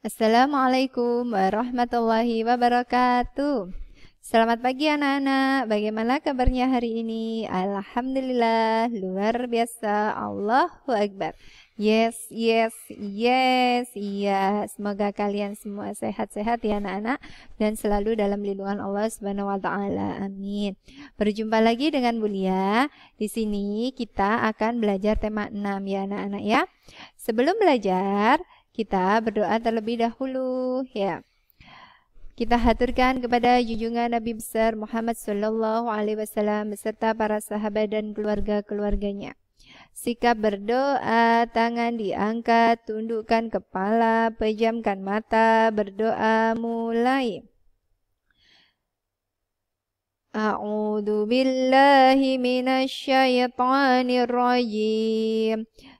Assalamualaikum warahmatullahi wabarakatuh. Selamat pagi anak-anak. Bagaimana kabarnya hari ini? Alhamdulillah, luar biasa. Allahu Akbar. Yes, yes, yes, iya. Semoga kalian semua sehat-sehat ya anak-anak dan selalu dalam lindungan Allah Subhanahu wa taala. Amin. Berjumpa lagi dengan Bulia. Di sini kita akan belajar tema 6 ya anak-anak ya. Sebelum belajar, kita berdoa terlebih dahulu ya. Kita haturkan kepada junjungan Nabi besar Muhammad sallallahu alaihi wasallam beserta para sahabat dan keluarga-keluarganya. Sikap berdoa, tangan diangkat, tundukkan kepala, pejamkan mata, berdoa mulai. A'udzu billahi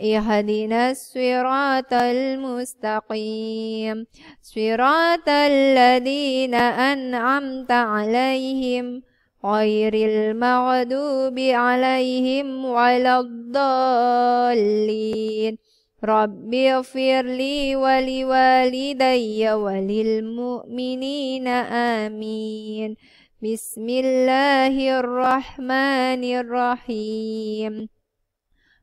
اهدنا الصراط المستقيم صراط الذين أنعمت عليهم غير المغضوب عليهم ولا الضالين رب اغفر لي ولوالدي وللمؤمنين آمين بسم الله الرحمن الرحيم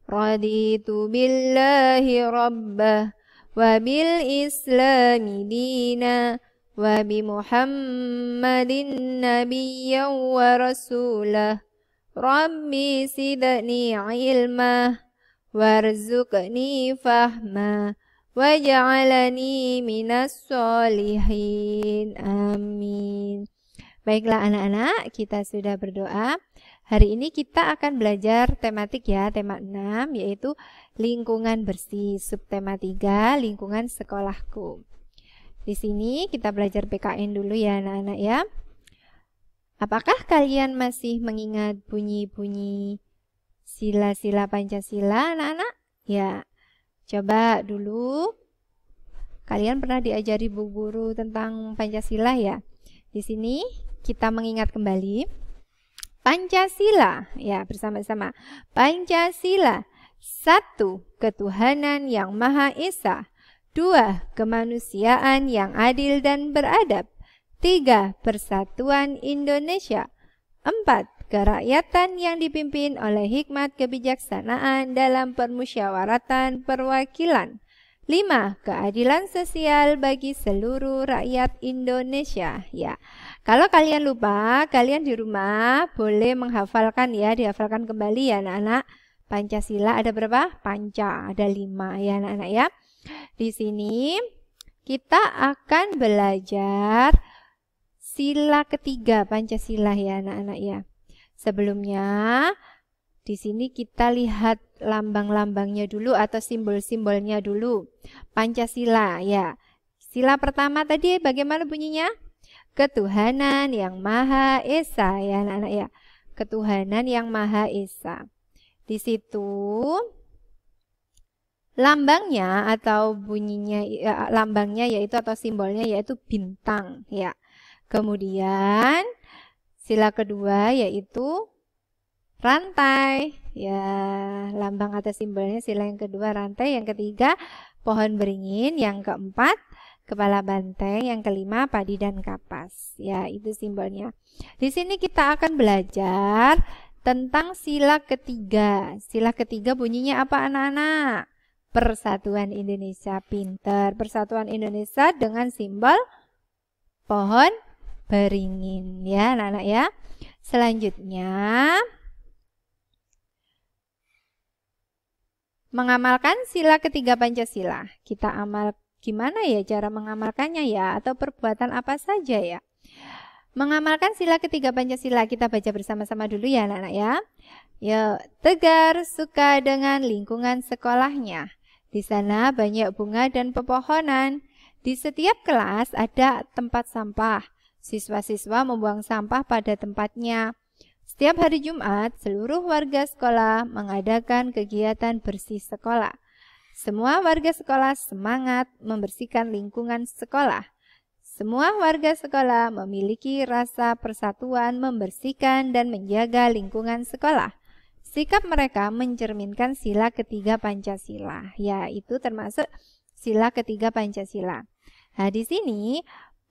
Raditu billahi rabbah wa bil islami dina wa bi muhammadin nabiyyan wa rasulah Rabbi sidani ilma warzuqni fahma waj'alni minas solihin amin Baiklah anak-anak, kita sudah berdoa. Hari ini kita akan belajar tematik ya, tema 6 yaitu lingkungan bersih, subtema 3 lingkungan sekolahku. Di sini kita belajar PKN dulu ya anak-anak ya. Apakah kalian masih mengingat bunyi-bunyi sila-sila Pancasila anak-anak? Ya. Coba dulu kalian pernah diajari Bu Guru tentang Pancasila ya? Di sini kita mengingat kembali Pancasila, ya bersama-sama. Pancasila, satu ketuhanan yang maha esa, dua kemanusiaan yang adil dan beradab, tiga persatuan Indonesia, empat kerakyatan yang dipimpin oleh hikmat kebijaksanaan dalam permusyawaratan perwakilan. 5. Keadilan sosial bagi seluruh rakyat Indonesia. Ya. Kalau kalian lupa, kalian di rumah boleh menghafalkan ya, dihafalkan kembali ya anak-anak. Pancasila ada berapa? Panca, ada 5 ya anak-anak ya. Di sini kita akan belajar sila ketiga Pancasila ya anak-anak ya. Sebelumnya di sini kita lihat lambang-lambangnya dulu atau simbol-simbolnya dulu. Pancasila ya. Sila pertama tadi bagaimana bunyinya? Ketuhanan yang Maha Esa ya anak-anak ya. Ketuhanan yang Maha Esa. Di situ lambangnya atau bunyinya ya, lambangnya yaitu atau simbolnya yaitu bintang ya. Kemudian sila kedua yaitu rantai. Ya, lambang atau simbolnya sila yang kedua rantai, yang ketiga pohon beringin, yang keempat kepala banteng, yang kelima padi dan kapas. Ya, itu simbolnya. Di sini kita akan belajar tentang sila ketiga. Sila ketiga bunyinya apa anak-anak? Persatuan Indonesia pinter. Persatuan Indonesia dengan simbol pohon beringin ya anak-anak ya. Selanjutnya Mengamalkan sila ketiga Pancasila. Kita amal gimana ya cara mengamalkannya ya atau perbuatan apa saja ya? Mengamalkan sila ketiga Pancasila kita baca bersama-sama dulu ya anak-anak ya. Yuk, ya, tegar suka dengan lingkungan sekolahnya. Di sana banyak bunga dan pepohonan. Di setiap kelas ada tempat sampah. Siswa-siswa membuang sampah pada tempatnya. Setiap hari Jumat, seluruh warga sekolah mengadakan kegiatan bersih sekolah. Semua warga sekolah semangat membersihkan lingkungan sekolah. Semua warga sekolah memiliki rasa persatuan membersihkan dan menjaga lingkungan sekolah. Sikap mereka mencerminkan sila ketiga Pancasila, yaitu termasuk sila ketiga Pancasila. Nah, di sini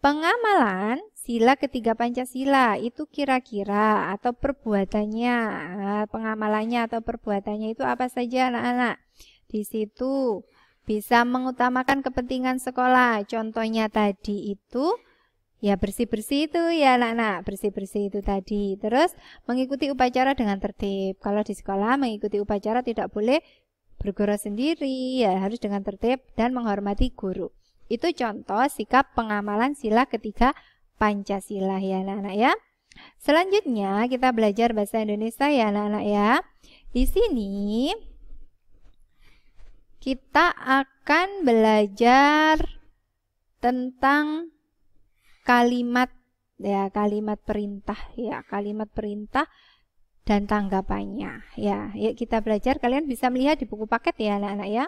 Pengamalan sila ketiga Pancasila itu kira-kira atau perbuatannya, eh, pengamalannya atau perbuatannya itu apa saja anak-anak? Di situ bisa mengutamakan kepentingan sekolah. Contohnya tadi itu ya bersih-bersih itu ya anak-anak, bersih-bersih itu tadi. Terus mengikuti upacara dengan tertib. Kalau di sekolah mengikuti upacara tidak boleh bergurau sendiri, ya harus dengan tertib dan menghormati guru. Itu contoh sikap pengamalan sila ketiga Pancasila ya anak-anak ya. Selanjutnya kita belajar bahasa Indonesia ya anak-anak ya. Di sini kita akan belajar tentang kalimat ya kalimat perintah ya kalimat perintah dan tanggapannya. Ya, yuk kita belajar. Kalian bisa melihat di buku paket ya anak-anak ya.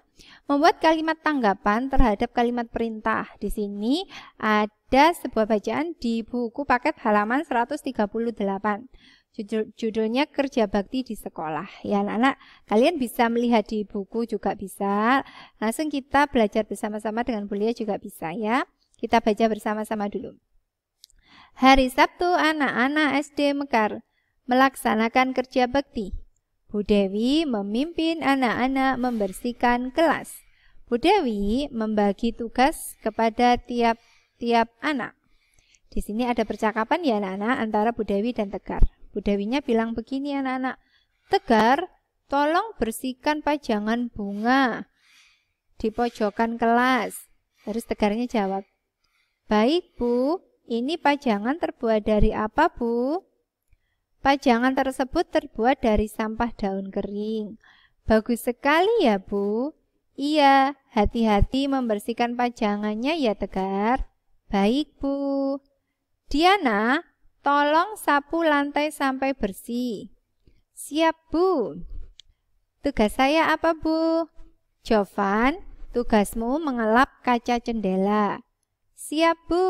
Membuat kalimat tanggapan terhadap kalimat perintah. Di sini ada sebuah bacaan di buku paket halaman 138. Judul, judulnya kerja bakti di sekolah ya anak-anak kalian bisa melihat di buku juga bisa langsung kita belajar bersama-sama dengan kuliah juga bisa ya kita baca bersama-sama dulu hari Sabtu anak-anak SD Mekar melaksanakan kerja bakti. Bu Dewi memimpin anak-anak membersihkan kelas. Bu Dewi membagi tugas kepada tiap-tiap anak. Di sini ada percakapan ya anak-anak antara Bu Dewi dan Tegar. Bu Dewinya bilang begini anak-anak, Tegar, tolong bersihkan pajangan bunga di pojokan kelas. Terus Tegarnya jawab, Baik Bu, ini pajangan terbuat dari apa Bu? Pajangan tersebut terbuat dari sampah daun kering. Bagus sekali ya, Bu. Iya, hati-hati membersihkan pajangannya ya, Tegar. Baik, Bu. Diana, tolong sapu lantai sampai bersih. Siap, Bu. Tugas saya apa, Bu? Jovan, tugasmu mengelap kaca jendela. Siap, Bu.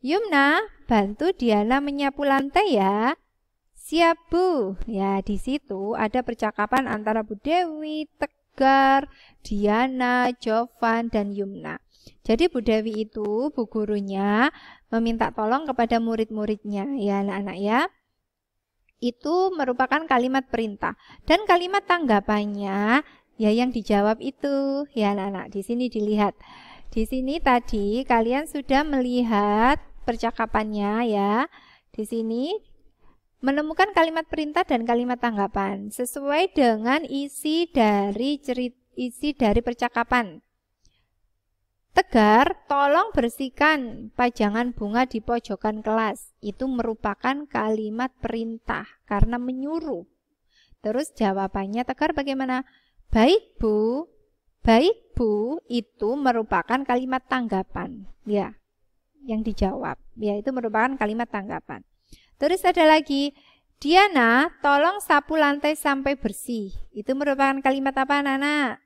Yumna, bantu Diana menyapu lantai ya. Siap, Bu. Ya, di situ ada percakapan antara Bu Dewi, Tegar, Diana, Jovan, dan Yumna. Jadi Bu Dewi itu, bu gurunya, meminta tolong kepada murid-muridnya, ya anak-anak ya. Itu merupakan kalimat perintah. Dan kalimat tanggapannya, ya yang dijawab itu, ya anak-anak, di sini dilihat. Di sini tadi kalian sudah melihat percakapannya ya. Di sini menemukan kalimat perintah dan kalimat tanggapan sesuai dengan isi dari cerita isi dari percakapan. Tegar, tolong bersihkan pajangan bunga di pojokan kelas. Itu merupakan kalimat perintah karena menyuruh. Terus jawabannya Tegar bagaimana? Baik, Bu. Baik, Bu. Itu merupakan kalimat tanggapan, ya yang dijawab. Ya, itu merupakan kalimat tanggapan. Terus ada lagi, Diana, tolong sapu lantai sampai bersih. Itu merupakan kalimat apa, Nana?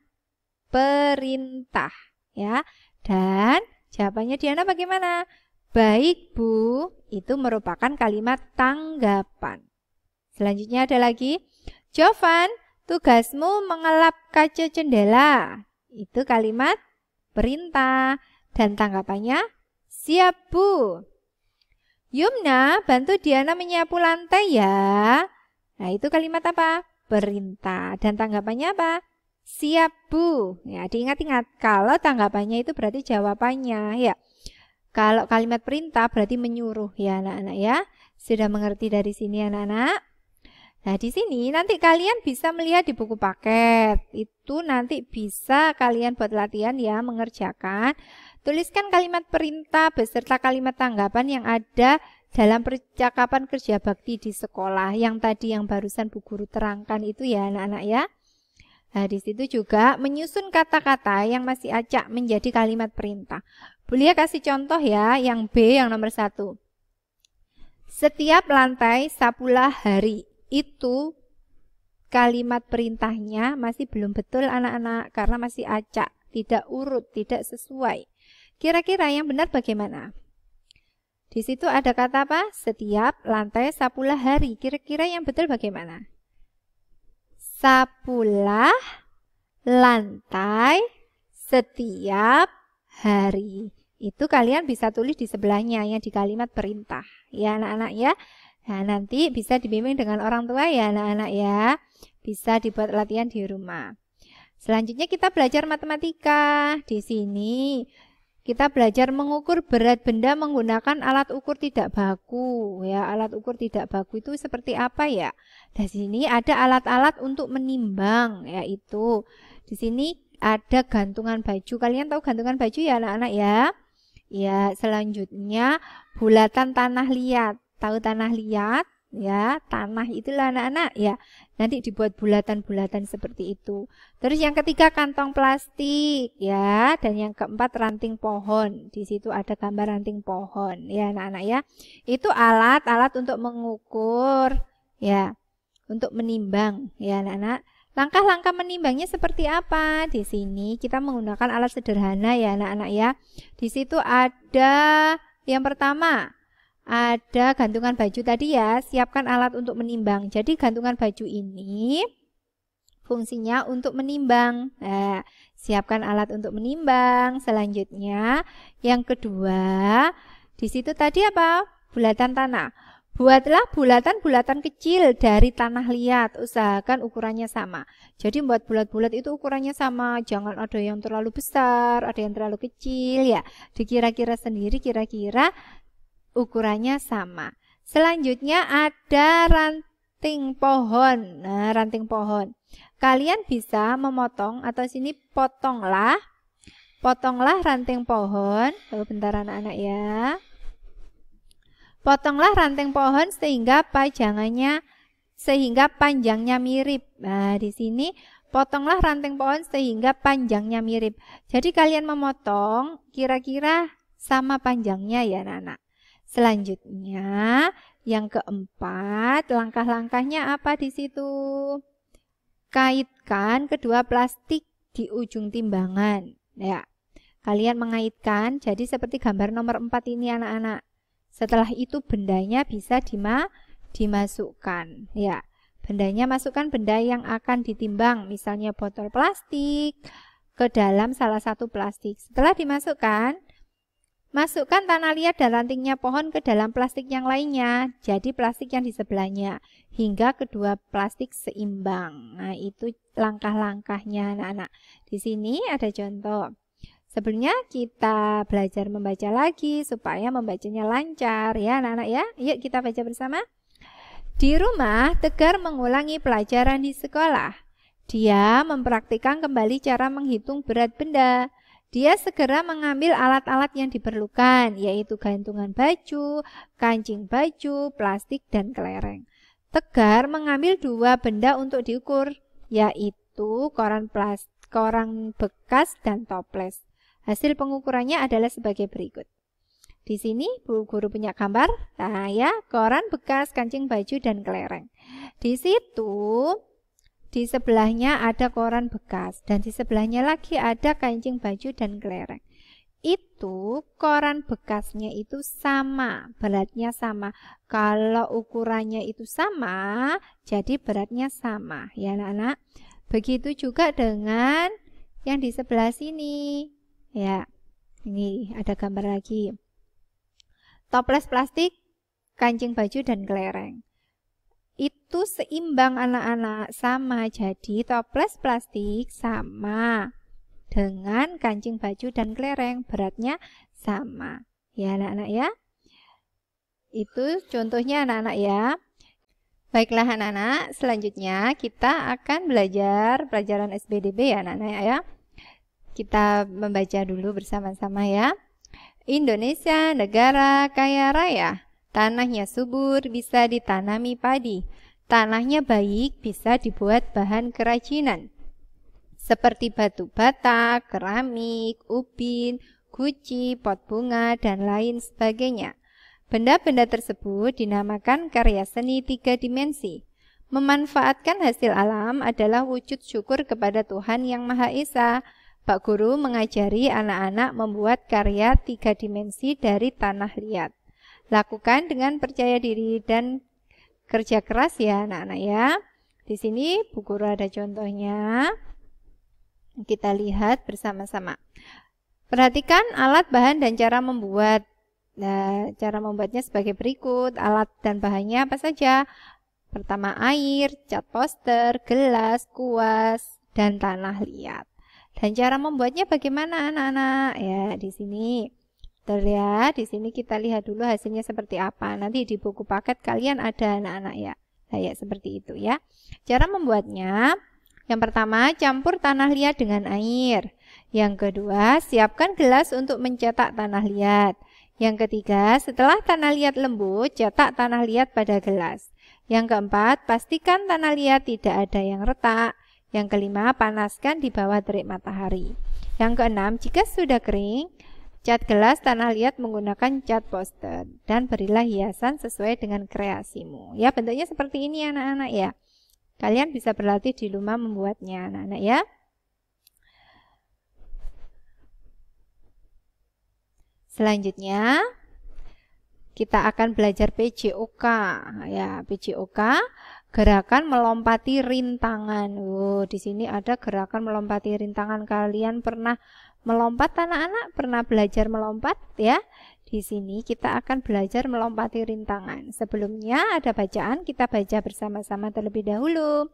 Perintah, ya. Dan jawabannya Diana bagaimana? Baik, Bu. Itu merupakan kalimat tanggapan. Selanjutnya ada lagi, Jovan, tugasmu mengelap kaca jendela. Itu kalimat perintah dan tanggapannya Siap, Bu. Yumna, bantu Diana menyapu lantai ya. Nah, itu kalimat apa? Perintah. Dan tanggapannya apa? Siap, Bu. Ya, diingat-ingat. Kalau tanggapannya itu berarti jawabannya, ya. Kalau kalimat perintah berarti menyuruh ya anak-anak ya. Sudah mengerti dari sini anak-anak? Nah, di sini nanti kalian bisa melihat di buku paket. Itu nanti bisa kalian buat latihan ya mengerjakan Tuliskan kalimat perintah beserta kalimat tanggapan yang ada dalam percakapan kerja bakti di sekolah yang tadi yang barusan Bu Guru terangkan itu ya anak-anak ya. Nah, di situ juga menyusun kata-kata yang masih acak menjadi kalimat perintah. lia kasih contoh ya, yang B yang nomor satu. Setiap lantai sapulah hari itu kalimat perintahnya masih belum betul anak-anak karena masih acak, tidak urut, tidak sesuai. Kira-kira yang benar bagaimana? Di situ ada kata apa? Setiap lantai sapulah hari. Kira-kira yang betul bagaimana? Sapulah lantai setiap hari. Itu kalian bisa tulis di sebelahnya yang di kalimat perintah. Ya anak-anak ya. Nah, nanti bisa dibimbing dengan orang tua ya anak-anak ya. Bisa dibuat latihan di rumah. Selanjutnya kita belajar matematika. Di sini kita belajar mengukur berat benda menggunakan alat ukur tidak baku. Ya, alat ukur tidak baku itu seperti apa ya? Di sini ada alat-alat untuk menimbang, yaitu di sini ada gantungan baju. Kalian tahu gantungan baju ya anak-anak ya? Ya, selanjutnya bulatan tanah liat. Tahu tanah liat? ya tanah itulah anak-anak ya nanti dibuat bulatan-bulatan seperti itu terus yang ketiga kantong plastik ya dan yang keempat ranting pohon di situ ada gambar ranting pohon ya anak-anak ya itu alat-alat untuk mengukur ya untuk menimbang ya anak-anak Langkah-langkah menimbangnya seperti apa? Di sini kita menggunakan alat sederhana ya anak-anak ya. Di situ ada yang pertama ada gantungan baju tadi ya, siapkan alat untuk menimbang. Jadi gantungan baju ini fungsinya untuk menimbang. Nah, siapkan alat untuk menimbang. Selanjutnya, yang kedua, di situ tadi apa? Bulatan tanah. Buatlah bulatan-bulatan kecil dari tanah liat, usahakan ukurannya sama. Jadi buat bulat-bulat itu ukurannya sama, jangan ada yang terlalu besar, ada yang terlalu kecil ya. Dikira-kira sendiri kira-kira ukurannya sama. Selanjutnya ada ranting pohon. Nah, ranting pohon. Kalian bisa memotong atau sini potonglah. Potonglah ranting pohon. Lalu oh, bentar anak-anak ya. Potonglah ranting pohon sehingga pajangannya sehingga panjangnya mirip. Nah, di sini potonglah ranting pohon sehingga panjangnya mirip. Jadi kalian memotong kira-kira sama panjangnya ya, anak-anak. Selanjutnya, yang keempat, langkah-langkahnya apa di situ? Kaitkan kedua plastik di ujung timbangan. Ya, kalian mengaitkan, jadi seperti gambar nomor empat ini anak-anak. Setelah itu bendanya bisa dima, dimasukkan. Ya, bendanya masukkan benda yang akan ditimbang, misalnya botol plastik, ke dalam salah satu plastik. Setelah dimasukkan, Masukkan tanah liat dan rantingnya pohon ke dalam plastik yang lainnya, jadi plastik yang di sebelahnya, hingga kedua plastik seimbang. Nah, itu langkah-langkahnya anak-anak. Di sini ada contoh. Sebelumnya kita belajar membaca lagi supaya membacanya lancar ya anak-anak ya. Yuk kita baca bersama. Di rumah, Tegar mengulangi pelajaran di sekolah. Dia mempraktikkan kembali cara menghitung berat benda. Dia segera mengambil alat-alat yang diperlukan, yaitu gantungan baju, kancing baju, plastik, dan kelereng. Tegar mengambil dua benda untuk diukur, yaitu koran plastik, koran bekas, dan toples. Hasil pengukurannya adalah sebagai berikut. Di sini bu guru punya gambar, nah ya, koran bekas, kancing baju, dan kelereng. Di situ di sebelahnya ada koran bekas dan di sebelahnya lagi ada kancing baju dan kelereng itu koran bekasnya itu sama, beratnya sama. Kalau ukurannya itu sama, jadi beratnya sama, ya anak-anak. Begitu juga dengan yang di sebelah sini. Ya. Ini ada gambar lagi. Toples plastik, kancing baju dan kelereng itu seimbang anak-anak sama jadi toples plastik sama dengan kancing baju dan kelereng beratnya sama ya anak-anak ya itu contohnya anak-anak ya Baiklah anak-anak, selanjutnya kita akan belajar pelajaran SBDB ya anak-anak ya. Kita membaca dulu bersama-sama ya. Indonesia negara kaya raya. Tanahnya subur, bisa ditanami padi. Tanahnya baik, bisa dibuat bahan kerajinan. Seperti batu bata, keramik, ubin, guci, pot bunga, dan lain sebagainya. Benda-benda tersebut dinamakan karya seni tiga dimensi. Memanfaatkan hasil alam adalah wujud syukur kepada Tuhan Yang Maha Esa, Pak Guru mengajari anak-anak membuat karya tiga dimensi dari tanah liat. Lakukan dengan percaya diri dan kerja keras ya anak-anak ya. Di sini Bu Guru ada contohnya. Kita lihat bersama-sama. Perhatikan alat, bahan, dan cara membuat. Nah, cara membuatnya sebagai berikut. Alat dan bahannya apa saja? Pertama air, cat poster, gelas, kuas, dan tanah liat. Dan cara membuatnya bagaimana anak-anak? Ya, di sini ya. Di sini kita lihat dulu hasilnya seperti apa. Nanti di buku paket kalian ada anak-anak ya. Kayak seperti itu ya. Cara membuatnya, yang pertama campur tanah liat dengan air. Yang kedua, siapkan gelas untuk mencetak tanah liat. Yang ketiga, setelah tanah liat lembut, cetak tanah liat pada gelas. Yang keempat, pastikan tanah liat tidak ada yang retak. Yang kelima, panaskan di bawah terik matahari. Yang keenam, jika sudah kering, Cat gelas tanah liat menggunakan cat poster dan berilah hiasan sesuai dengan kreasimu. Ya, bentuknya seperti ini anak-anak ya. Kalian bisa berlatih di rumah membuatnya anak-anak ya. Selanjutnya kita akan belajar PJOK ya, PJOK gerakan melompati rintangan. Oh, di sini ada gerakan melompati rintangan. Kalian pernah melompat anak-anak? Pernah belajar melompat ya? Di sini kita akan belajar melompati rintangan. Sebelumnya ada bacaan, kita baca bersama-sama terlebih dahulu.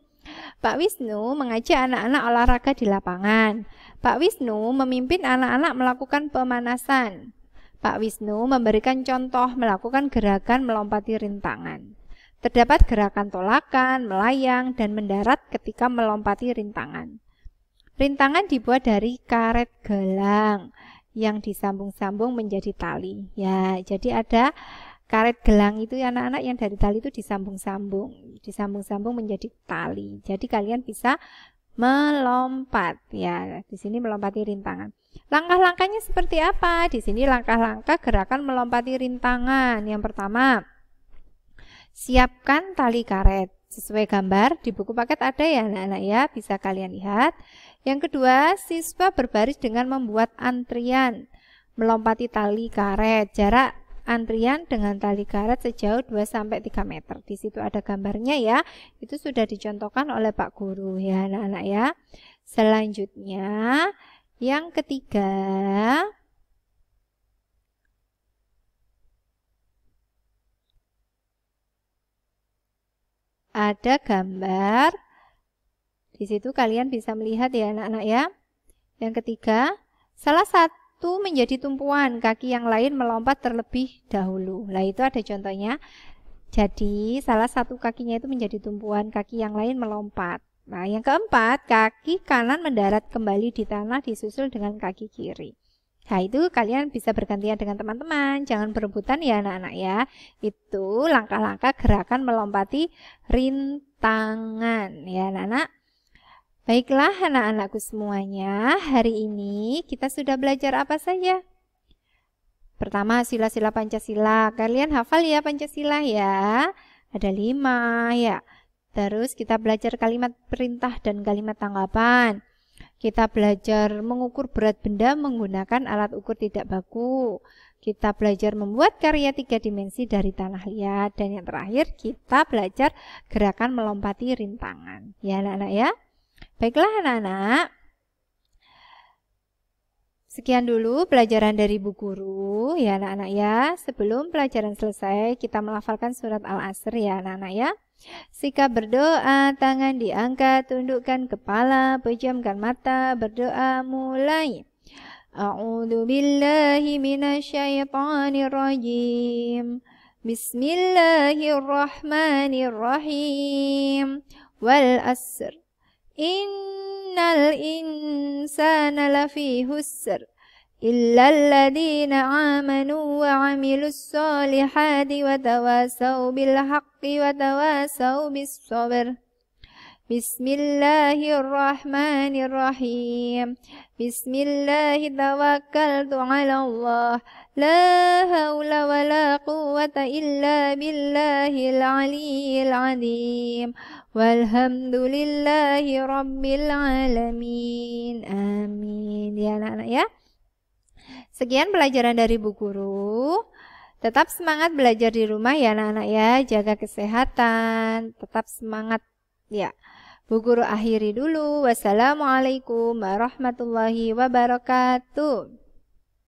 Pak Wisnu mengajak anak-anak olahraga di lapangan. Pak Wisnu memimpin anak-anak melakukan pemanasan. Pak Wisnu memberikan contoh melakukan gerakan melompati rintangan. Terdapat gerakan tolakan, melayang, dan mendarat ketika melompati rintangan. Rintangan dibuat dari karet gelang yang disambung-sambung menjadi tali. Ya, jadi ada karet gelang itu anak-anak yang dari tali itu disambung-sambung, disambung-sambung menjadi tali. Jadi kalian bisa melompat ya. Di sini melompati rintangan. Langkah-langkahnya seperti apa? Di sini langkah-langkah gerakan melompati rintangan. Yang pertama, Siapkan tali karet. Sesuai gambar di buku paket ada ya anak-anak ya, bisa kalian lihat. Yang kedua, siswa berbaris dengan membuat antrian, melompati tali karet. Jarak antrian dengan tali karet sejauh 2 sampai 3 meter. Di situ ada gambarnya ya. Itu sudah dicontohkan oleh Pak guru ya anak-anak ya. Selanjutnya, yang ketiga, ada gambar. Di situ kalian bisa melihat ya anak-anak ya. Yang ketiga, salah satu menjadi tumpuan, kaki yang lain melompat terlebih dahulu. Nah, itu ada contohnya. Jadi, salah satu kakinya itu menjadi tumpuan, kaki yang lain melompat. Nah, yang keempat, kaki kanan mendarat kembali di tanah disusul dengan kaki kiri. Nah itu kalian bisa bergantian dengan teman-teman, jangan berebutan ya anak-anak ya. Itu langkah-langkah gerakan melompati rintangan ya anak-anak. Baiklah anak-anakku semuanya, hari ini kita sudah belajar apa saja? Pertama sila-sila Pancasila, kalian hafal ya Pancasila ya, ada lima ya. Terus kita belajar kalimat perintah dan kalimat tanggapan. Kita belajar mengukur berat benda menggunakan alat ukur tidak baku. Kita belajar membuat karya tiga dimensi dari tanah liat. Dan yang terakhir, kita belajar gerakan melompati rintangan. Ya anak-anak ya. Baiklah anak-anak. Sekian dulu pelajaran dari Bu Guru ya anak-anak ya. Sebelum pelajaran selesai, kita melafalkan surat Al-Asr ya anak-anak ya. Sikap berdoa, tangan diangkat, tundukkan kepala, pejamkan mata, berdoa mulai. A'udzu billahi minasyaitonir rajim. Bismillahirrahmanirrahim. Wal asr. Innal insana lafi husr إلا الذين آمنوا وعملوا الصالحات وتواسوا بالحق وتواسوا بالصبر بسم الله الرحمن الرحيم بسم الله توكلت على الله لا هول ولا قوة إلا بالله العلي العظيم والحمد لله رب العالمين آمين يا نعم يا Sekian pelajaran dari Bu Guru. Tetap semangat belajar di rumah ya anak-anak ya. Jaga kesehatan, tetap semangat ya. Bu Guru akhiri dulu. Wassalamualaikum warahmatullahi wabarakatuh.